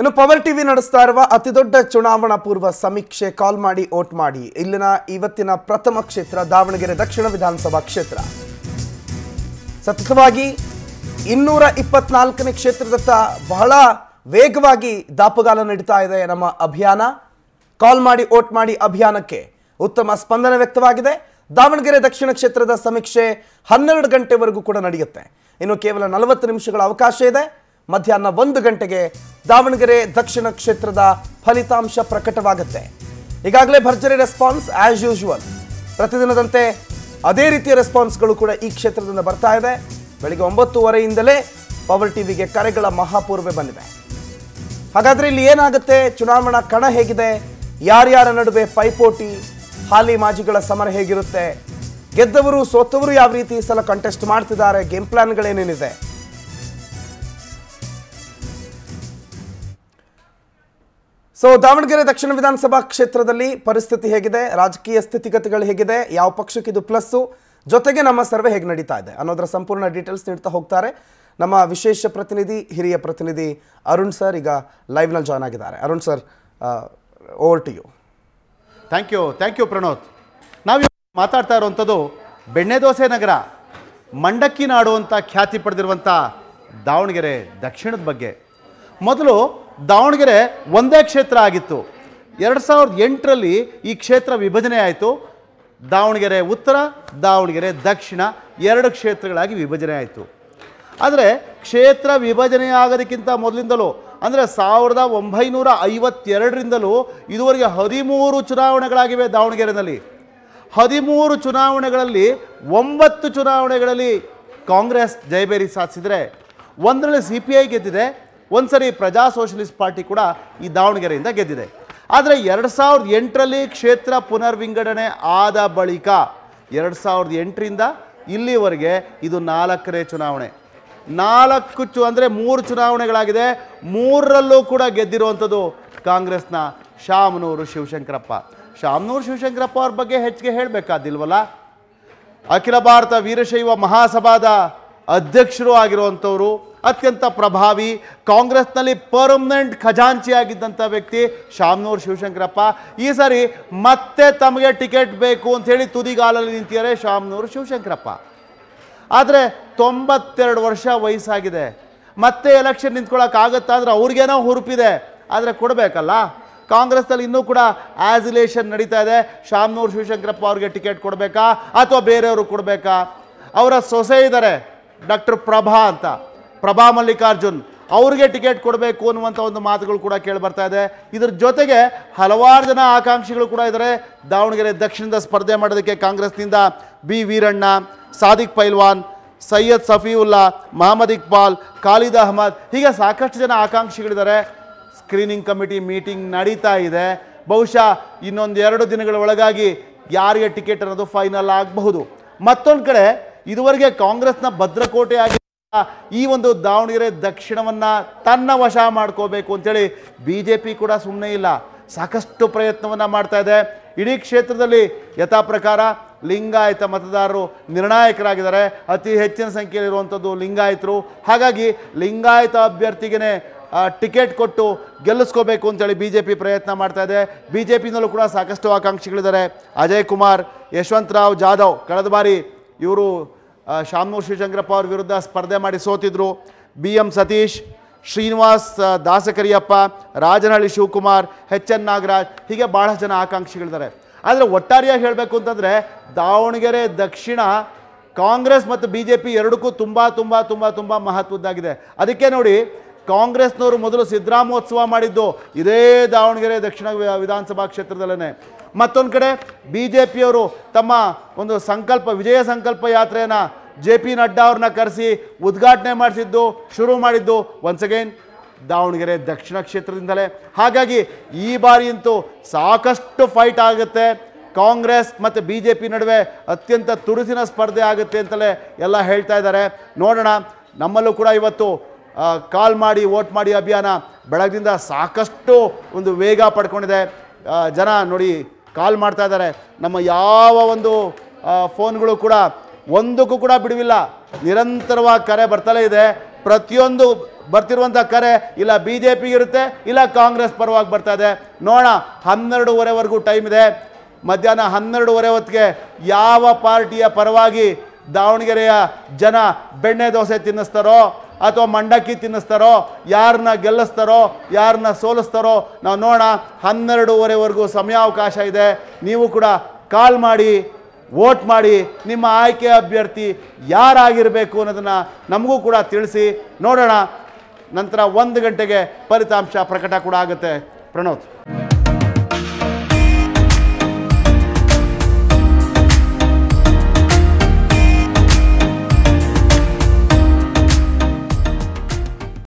ಇನ್ನು power TV ನಡೆಸ್ತಾ ಇರುವ ಅತಿ ದೊಡ್ಡ ಚುನಾವಣಾ ಪೂರ್ವ ಸಮೀಕ್ಷೆ ಕಾಲ್ ಮಾಡಿ ಓಟ್ ಮಾಡಿ ಇಲ್ಲಿನ ಇವತ್ತಿನ ಪ್ರಥಮ ಕ್ಷೇತ್ರ ದಾವಣಗೆರೆ ದಕ್ಷಿಣ ವಿಧಾನಸಭಾ ಕ್ಷೇತ್ರ ಸತತವಾಗಿ ಇನ್ನೂರ ಇಪ್ಪತ್ನಾಲ್ಕನೇ ಕ್ಷೇತ್ರದತ್ತ ಬಹಳ ವೇಗವಾಗಿ ದಾಪುಗಾಲ ನಡೀತಾ ಇದೆ ನಮ್ಮ ಅಭಿಯಾನ ಕಾಲ್ ಮಾಡಿ ಓಟ್ ಮಾಡಿ ಅಭಿಯಾನಕ್ಕೆ ಉತ್ತಮ ಸ್ಪಂದನೆ ವ್ಯಕ್ತವಾಗಿದೆ ದಾವಣಗೆರೆ ದಕ್ಷಿಣ ಕ್ಷೇತ್ರದ ಸಮೀಕ್ಷೆ ಹನ್ನೆರಡು ಗಂಟೆವರೆಗೂ ಕೂಡ ನಡೆಯುತ್ತೆ ಇನ್ನು ಕೇವಲ ನಲವತ್ತು ನಿಮಿಷಗಳ ಅವಕಾಶ ಇದೆ ಮಧ್ಯಾಹ್ನ ಒಂದು ಗಂಟೆಗೆ ದಾವಣಗೆರೆ ದಕ್ಷಿಣ ಕ್ಷೇತ್ರದ ಫಲಿತಾಂಶ ಪ್ರಕಟವಾಗುತ್ತೆ ಈಗಾಗಲೇ ಭರ್ಜರಿ ರೆಸ್ಪಾನ್ಸ್ ಆ್ಯಸ್ ಯೂಶುವಲ್ ಪ್ರತಿದಿನದಂತೆ ಅದೇ ರೀತಿಯ ರೆಸ್ಪಾನ್ಸ್ಗಳು ಕೂಡ ಈ ಕ್ಷೇತ್ರದಿಂದ ಬರ್ತಾ ಇದೆ ಬೆಳಿಗ್ಗೆ ಒಂಬತ್ತುವರೆಯಿಂದಲೇ ಪವರ್ ಟಿವಿಗೆ ಕರೆಗಳ ಮಹಾಪೂರ್ವೆ ಬಂದಿದೆ ಹಾಗಾದರೆ ಇಲ್ಲಿ ಏನಾಗುತ್ತೆ ಚುನಾವಣಾ ಕಣ ಹೇಗಿದೆ ಯಾರ್ಯಾರ ನಡುವೆ ಪೈಪೋಟಿ ಹಾಲಿ ಮಾಜಿಗಳ ಸಮರ ಹೇಗಿರುತ್ತೆ ಗೆದ್ದವರು ಸೋತವರು ಯಾವ ರೀತಿ ಈ ಸಲ ಕಂಟೆಸ್ಟ್ ಮಾಡ್ತಿದ್ದಾರೆ ಗೇಮ್ ಪ್ಲಾನ್ಗಳೇನೇನಿದೆ ಸೊ ದಾವಣಗೆರೆ ದಕ್ಷಿಣ ವಿಧಾನಸಭಾ ಕ್ಷೇತ್ರದಲ್ಲಿ ಪರಿಸ್ಥಿತಿ ಹೇಗಿದೆ ರಾಜಕೀಯ ಸ್ಥಿತಿಗತಿಗಳು ಹೇಗಿದೆ ಯಾವ ಪಕ್ಷಕ್ಕೆ ಇದು ಪ್ಲಸ್ಸು ಜೊತೆಗೆ ನಮ್ಮ ಸರ್ವೆ ಹೇಗೆ ನಡೀತಾ ಇದೆ ಅನ್ನೋದರ ಸಂಪೂರ್ಣ ಡೀಟೇಲ್ಸ್ ನೀಡ್ತಾ ಹೋಗ್ತಾರೆ ನಮ್ಮ ವಿಶೇಷ ಪ್ರತಿನಿಧಿ ಹಿರಿಯ ಪ್ರತಿನಿಧಿ ಅರುಣ್ ಸರ್ ಈಗ ಲೈವ್ನಲ್ಲಿ ಜಾಯ್ನ್ ಆಗಿದ್ದಾರೆ Arun sir over to you thank you thank you Pranoth ನಾವು ಮಾತಾಡ್ತಾ ಇರುವಂಥದ್ದು ಬೆಣ್ಣೆದೋಸೆ ನಗರ ಮಂಡಕ್ಕಿ ನಾಡು ಅಂತ ಖ್ಯಾತಿ ಪಡೆದಿರುವಂಥ ದಾವಣಗೆರೆ ದಕ್ಷಿಣದ ಬಗ್ಗೆ ಮೊದಲು ದಾವಣಗೆರೆ ಒಂದೇ ಕ್ಷೇತ್ರ ಆಗಿತ್ತು ಎರಡು ಸಾವಿರದ ಎಂಟರಲ್ಲಿ ಈ ಕ್ಷೇತ್ರ ವಿಭಜನೆ ಆಯಿತು ದಾವಣಗೆರೆ ಉತ್ತರ ದಾವಣಗೆರೆ ದಕ್ಷಿಣ ಎರಡು ಕ್ಷೇತ್ರಗಳಾಗಿ ವಿಭಜನೆ ಆಯಿತು ಆದರೆ ಕ್ಷೇತ್ರ ವಿಭಜನೆ ಆಗೋದಕ್ಕಿಂತ ಮೊದಲಿಂದಲೂ ಅಂದರೆ ಸಾವಿರದ ಒಂಬೈನೂರ ಐವತ್ತೆರಡರಿಂದಲೂ ಇದುವರೆಗೆ ಹದಿಮೂರು ಚುನಾವಣೆಗಳಾಗಿವೆ ದಾವಣಗೆರೆನಲ್ಲಿ ಹದಿಮೂರು ಚುನಾವಣೆಗಳಲ್ಲಿ ಒಂಬತ್ತು ಚುನಾವಣೆಗಳಲ್ಲಿ ಕಾಂಗ್ರೆಸ್ ಜಯಬೇರಿ ಸಾಧಿಸಿದರೆ ಒಂದರಲ್ಲಿ ಸಿ ಪಿ ಐ ಗೆದ್ದಿದೆ ಒಂದು ಸರಿ ಪ್ರಜಾ ಸೋಷಲಿಸ್ಟ್ ಪಾರ್ಟಿ ಕೂಡ ಈ ದಾವಣಗೆರೆಯಿಂದ ಗೆದ್ದಿದೆ ಆದರೆ ಎರಡು ಸಾವಿರದ ಎಂಟರಲ್ಲಿ ಕ್ಷೇತ್ರ ಪುನರ್ವಿಂಗಡಣೆ ಆದ ಬಳಿಕ ಎರಡು ಸಾವಿರದ ಎಂಟರಿಂದ ಇಲ್ಲಿವರೆಗೆ ಇದು ನಾಲ್ಕನೇ ಚುನಾವಣೆ ನಾಲ್ಕು ಚು ಅಂದರೆ ಮೂರು ಚುನಾವಣೆಗಳಾಗಿದೆ ಮೂರರಲ್ಲೂ ಕೂಡ ಗೆದ್ದಿರುವಂಥದ್ದು ಕಾಂಗ್ರೆಸ್ನ ಶಾಮನೂರು ಶಿವಶಂಕರಪ್ಪ ಶಾಮನೂರು ಶಿವಶಂಕರಪ್ಪ ಅವ್ರ ಬಗ್ಗೆ ಹೆಚ್ಚಿಗೆ ಹೇಳಬೇಕಾದಿಲ್ವಲ್ಲ ಅಖಿಲ ಭಾರತ ವೀರಶೈವ ಮಹಾಸಭಾದ ಅಧ್ಯಕ್ಷರು ಆಗಿರುವಂಥವರು ಅತ್ಯಂತ ಪ್ರಭಾವಿ ಕಾಂಗ್ರೆಸ್ನಲ್ಲಿ ಪರ್ಮನೆಂಟ್ ಖಜಾಂಚಿಯಾಗಿದ್ದಂಥ ವ್ಯಕ್ತಿ ಶಾಮನೂರು ಶಿವಶಂಕರಪ್ಪ ಈ ಸಾರಿ ಮತ್ತೆ ತಮಗೆ ಟಿಕೆಟ್ ಬೇಕು ಹೇಳಿ ತುದಿಗಾಲಲ್ಲಿ ನಿಂತಿದ್ದಾರೆ ಶಾಮನೂರು ಶಿವಶಂಕರಪ್ಪ ಆದರೆ ತೊಂಬತ್ತೆರಡು ವರ್ಷ ವಯಸ್ಸಾಗಿದೆ ಮತ್ತೆ ಎಲೆಕ್ಷನ್ ನಿಂತ್ಕೊಳ್ಳೋಕ್ಕಾಗತ್ತಾ ಅಂದರೆ ಅವ್ರಿಗೇನೋ ಹುರುಪಿದೆ ಆದರೆ ಕೊಡಬೇಕಲ್ಲ ಕಾಂಗ್ರೆಸ್ನಲ್ಲಿ ಇನ್ನೂ ಕೂಡ ಆ್ಯಸಿಲೇಷನ್ ನಡೀತಾ ಇದೆ ಶಾಮ್ನೂರು ಶಿವಶಂಕರಪ್ಪ ಅವ್ರಿಗೆ ಟಿಕೆಟ್ ಕೊಡಬೇಕಾ ಅಥವಾ ಬೇರೆಯವ್ರಿಗೆ ಕೊಡಬೇಕಾ ಅವರ ಸೊಸೆ ಇದ್ದಾರೆ ಡಾಕ್ಟರ್ ಪ್ರಭಾ ಅಂತ ಪ್ರಭಾ ಮಲ್ಲಿಕಾರ್ಜುನ್ ಅವ್ರಿಗೆ ಟಿಕೆಟ್ ಕೊಡಬೇಕು ಅನ್ನುವಂಥ ಒಂದು ಮಾತುಗಳು ಕೂಡ ಕೇಳಿ ಬರ್ತಾ ಇದೆ ಇದರ ಜೊತೆಗೆ ಹಲವಾರು ಜನ ಆಕಾಂಕ್ಷಿಗಳು ಕೂಡ ಇದ್ದಾರೆ ದಾವಣಗೆರೆ ದಕ್ಷಿಣದ ಸ್ಪರ್ಧೆ ಮಾಡೋದಕ್ಕೆ ಕಾಂಗ್ರೆಸ್ನಿಂದ ಬಿ ವೀರಣ್ಣ ಸಾದಿಕ್ ಪೈಲ್ವಾನ್ ಸೈಯದ್ ಸಫಿಯುಲ್ಲಾ ಮಹಮ್ಮದ್ ಇಕ್ಬಾಲ್ ಖಾಲಿದ್ ಅಹಮದ್ ಹೀಗೆ ಸಾಕಷ್ಟು ಜನ ಆಕಾಂಕ್ಷಿಗಳಿದ್ದಾರೆ ಸ್ಕ್ರೀನಿಂಗ್ ಕಮಿಟಿ ಮೀಟಿಂಗ್ ನಡೀತಾ ಇದೆ ಬಹುಶಃ ಇನ್ನೊಂದು ಎರಡು ದಿನಗಳ ಒಳಗಾಗಿ ಯಾರಿಗೆ ಟಿಕೆಟ್ ಅನ್ನೋದು ಫೈನಲ್ ಆಗಬಹುದು ಮತ್ತೊಂದು ಕಡೆ ಇದುವರೆಗೆ ಕಾಂಗ್ರೆಸ್ನ ಭದ್ರಕೋಟೆಯಾಗಿ ಈ ಒಂದು ದಾವಣಗೆರೆ ದಕ್ಷಿಣವನ್ನು ತನ್ನ ವಶ ಮಾಡ್ಕೋಬೇಕು ಅಂತೇಳಿ ಬಿ ಜೆ ಪಿ ಕೂಡ ಸುಮ್ಮನೆ ಇಲ್ಲ ಸಾಕಷ್ಟು ಪ್ರಯತ್ನವನ್ನು ಮಾಡ್ತಾ ಇದೆ ಇಡೀ ಕ್ಷೇತ್ರದಲ್ಲಿ ಯಥಾ ಪ್ರಕಾರ ಲಿಂಗಾಯತ ಮತದಾರರು ನಿರ್ಣಾಯಕರಾಗಿದ್ದಾರೆ ಅತಿ ಹೆಚ್ಚಿನ ಸಂಖ್ಯೆಯಲ್ಲಿರುವಂಥದ್ದು ಲಿಂಗಾಯತರು ಹಾಗಾಗಿ ಲಿಂಗಾಯತ ಅಭ್ಯರ್ಥಿಗೆ ಟಿಕೆಟ್ ಕೊಟ್ಟು ಗೆಲ್ಲಿಸ್ಕೋಬೇಕು ಅಂತೇಳಿ ಬಿ ಜೆ ಪಿ ಪ್ರಯತ್ನ ಮಾಡ್ತಾ ಇದೆ ಬಿ ಜೆ ಪಿನಲ್ಲೂ ಕೂಡ ಸಾಕಷ್ಟು ಆಕಾಂಕ್ಷಿಗಳಿದ್ದಾರೆ ಅಜಯ್ ಕುಮಾರ್ ಯಶವಂತರಾವ್ ಜಾಧವ್ ಕಳೆದ ಬಾರಿ ಇವರು ಶಾಮನೂರು ಶಿವಶಂಕರಪ್ಪ ಅವ್ರ ವಿರುದ್ಧ ಸ್ಪರ್ಧೆ ಮಾಡಿ ಸೋತಿದ್ರು B M Satish Srinivas Dasakariyappa Rajanahalli Shivakumar H N Nagaraj ಹೀಗೆ ಭಾಳ ಜನ ಆಕಾಂಕ್ಷಿಗಳಿದ್ದಾರೆ ಆದರೆ ಒಟ್ಟಾರೆಯಾಗಿ ಹೇಳಬೇಕು ಅಂತಂದರೆ ದಾವಣಗೆರೆ ದಕ್ಷಿಣ ಕಾಂಗ್ರೆಸ್ ಮತ್ತು ಬಿ ಜೆ ಪಿ ಎರಡಕ್ಕೂ ತುಂಬ ತುಂಬ ತುಂಬ ತುಂಬ ಮಹತ್ವದ್ದಾಗಿದೆ ಅದಕ್ಕೆ ನೋಡಿ ಕಾಂಗ್ರೆಸ್ನವರು ಮೊದಲು ಸಿದ್ದರಾಮೋತ್ಸವ ಮಾಡಿದ್ದು ಇದೇ ದಾವಣಗೆರೆ ದಕ್ಷಿಣ ವಿಧಾನಸಭಾ ಕ್ಷೇತ್ರದಲ್ಲೇ ಮತ್ತೊಂದು ಕಡೆ ಬಿ ಜೆ ಪಿಯವರು ತಮ್ಮ ಒಂದು ಸಂಕಲ್ಪ ವಿಜಯ ಸಂಕಲ್ಪ ಯಾತ್ರೆಯನ್ನು ಜೆ ಪಿ ನಡ್ಡಾ ಅವ್ರನ್ನ ಕರೆಸಿ ಉದ್ಘಾಟನೆ ಮಾಡಿಸಿದ್ದು ಶುರು ಮಾಡಿದ್ದು ಒನ್ಸ್ ಅಗೇನ್ ದಾವಣಗೆರೆ ದಕ್ಷಿಣ ಕ್ಷೇತ್ರದಿಂದಲೇ ಹಾಗಾಗಿ ಈ ಬಾರಿಯಂತೂ ಸಾಕಷ್ಟು ಫೈಟ್ ಆಗುತ್ತೆ ಕಾಂಗ್ರೆಸ್ ಮತ್ತು ಬಿ ಜೆ ಪಿ ನಡುವೆ ಅತ್ಯಂತ ತುರುಸಿನ ಸ್ಪರ್ಧೆ ಆಗುತ್ತೆ ಅಂತಲೇ ಎಲ್ಲ ಹೇಳ್ತಾ ಇದ್ದಾರೆ ನೋಡೋಣ ನಮ್ಮಲ್ಲೂ ಕೂಡ ಇವತ್ತು ಕಾಲ್ ಮಾಡಿ ವೋಟ್ ಮಾಡಿ ಅಭಿಯಾನ ಬೆಳಗ್ಗಿಂದ ಸಾಕಷ್ಟು ಒಂದು ವೇಗ ಪಡ್ಕೊಂಡಿದೆ ಜನ ನೋಡಿ ಕಾಲ್ ಮಾಡ್ತಾ ಇದ್ದಾರೆ ನಮ್ಮ ಯಾವ ಒಂದು ಫೋನ್ಗಳು ಕೂಡ ಒಂದಕ್ಕೂ ಕೂಡ ಬಿಡುವಿಲ್ಲ ನಿರಂತರವಾಗಿ ಕರೆ ಬರ್ತಲೇ ಇದೆ ಪ್ರತಿಯೊಂದು ಬರ್ತಿರುವಂಥ ಕರೆ ಇಲ್ಲ ಬಿ ಜೆ ಪಿ ಇರುತ್ತೆ ಇಲ್ಲ ಕಾಂಗ್ರೆಸ್ ಪರವಾಗಿ ಬರ್ತಾ ಇದೆ ನೋಡೋಣ ಹನ್ನೆರಡೂವರೆವರೆಗೂ ಟೈಮ್ ಇದೆ ಮಧ್ಯಾಹ್ನ ಹನ್ನೆರಡುವರೆ ಹೊತ್ತಿಗೆ ಯಾವ ಪಾರ್ಟಿಯ ಪರವಾಗಿ ದಾವಣಗೆರೆಯ ಜನ ಬೆಣ್ಣೆ ದೋಸೆ ತಿನ್ನಿಸ್ತಾರೋ ಅಥವಾ ಮಂಡಕ್ಕಿ ತಿನ್ನಿಸ್ತಾರೋ ಯಾರನ್ನ ಗೆಲ್ಲಿಸ್ತಾರೋ ಯಾರನ್ನ ಸೋಲಿಸ್ತಾರೋ ನಾವು ನೋಡೋಣ ಹನ್ನೆರಡೂವರೆವರೆಗೂ ಸಮಯಾವಕಾಶ ಇದೆ ನೀವು ಕೂಡ ಕಾಲ್ ಮಾಡಿ ವೋಟ್ ಮಾಡಿ ನಿಮ್ಮ ಆಯ್ಕೆ ಅಭ್ಯರ್ಥಿ ಯಾರಾಗಿರಬೇಕು ಅನ್ನೋದನ್ನು ನಮಗೂ ಕೂಡ ತಿಳಿಸಿ ನೋಡೋಣ ನಂತರ ಒಂದು ಗಂಟೆಗೆ ಫಲಿತಾಂಶ ಪ್ರಕಟ ಕೂಡ ಆಗುತ್ತೆ ಪ್ರಣೋತ್